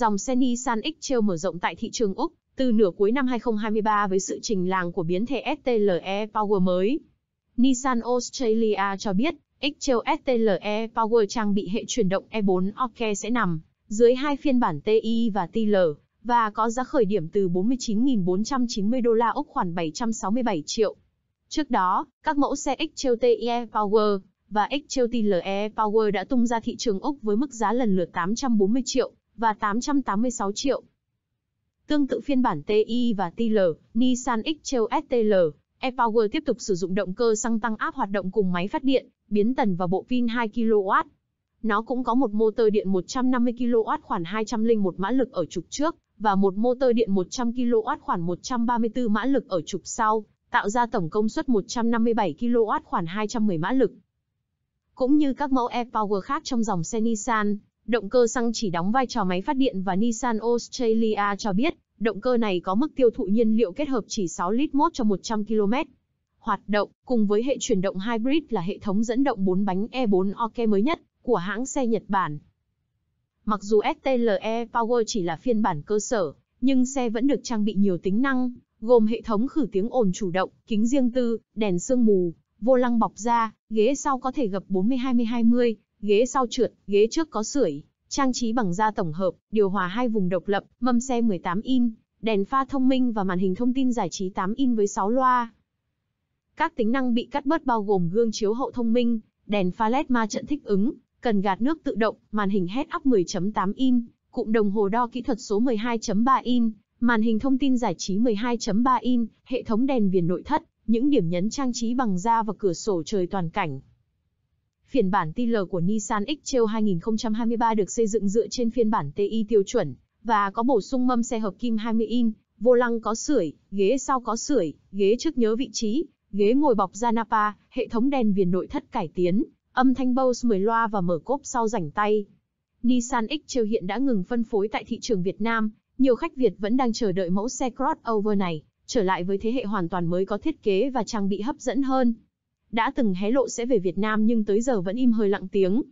Dòng xe Nissan X-Trail mở rộng tại thị trường Úc từ nửa cuối năm 2023 với sự trình làng của biến thể STLE Power mới. Nissan Australia cho biết, X-Trail STLE Power trang bị hệ chuyển động E4 Orke sẽ nằm dưới hai phiên bản TI và TL và có giá khởi điểm từ 49.490 đô la Úc khoảng 767 triệu. Trước đó, các mẫu xe X-Trail TIE Power và X-Trail TLE Power đã tung ra thị trường Úc với mức giá lần lượt 840 triệu và 886 triệu. Tương tự phiên bản TI và TL, Nissan X-Trail STL, e-Power tiếp tục sử dụng động cơ xăng tăng áp hoạt động cùng máy phát điện, biến tần và bộ pin 2 kW. Nó cũng có một motor điện 150 kW khoảng 201 mã lực ở trục trước và một motor điện 100 kW khoảng 134 mã lực ở trục sau, tạo ra tổng công suất 157 kW khoảng 210 mã lực. Cũng như các mẫu e-Power khác trong dòng xe Nissan, Động cơ xăng chỉ đóng vai trò máy phát điện và Nissan Australia cho biết, động cơ này có mức tiêu thụ nhiên liệu kết hợp chỉ 6 lít mốt cho 100 km. Hoạt động, cùng với hệ chuyển động hybrid là hệ thống dẫn động 4 bánh E4 OK mới nhất của hãng xe Nhật Bản. Mặc dù STLE Power chỉ là phiên bản cơ sở, nhưng xe vẫn được trang bị nhiều tính năng, gồm hệ thống khử tiếng ồn chủ động, kính riêng tư, đèn sương mù, vô lăng bọc da, ghế sau có thể gập 40-20-20, ghế sau trượt, ghế trước có sưởi, trang trí bằng da tổng hợp, điều hòa hai vùng độc lập, mâm xe 18 in, đèn pha thông minh và màn hình thông tin giải trí 8 in với 6 loa. Các tính năng bị cắt bớt bao gồm gương chiếu hậu thông minh, đèn pha LED ma trận thích ứng, cần gạt nước tự động, màn hình head up 10.8 in, cụm đồng hồ đo kỹ thuật số 12.3 in, màn hình thông tin giải trí 12.3 in, hệ thống đèn viền nội thất, những điểm nhấn trang trí bằng da và cửa sổ trời toàn cảnh. Phiên bản TL của Nissan X-Trail 2023 được xây dựng dựa trên phiên bản TI tiêu chuẩn và có bổ sung mâm xe hợp kim 20 in, vô lăng có sưởi, ghế sau có sưởi, ghế trước nhớ vị trí, ghế ngồi bọc da Napa, hệ thống đèn viền nội thất cải tiến, âm thanh Bose 10 loa và mở cốp sau rảnh tay. Nissan X-Trail hiện đã ngừng phân phối tại thị trường Việt Nam, nhiều khách Việt vẫn đang chờ đợi mẫu xe crossover này trở lại với thế hệ hoàn toàn mới có thiết kế và trang bị hấp dẫn hơn đã từng hé lộ sẽ về Việt Nam nhưng tới giờ vẫn im hơi lặng tiếng,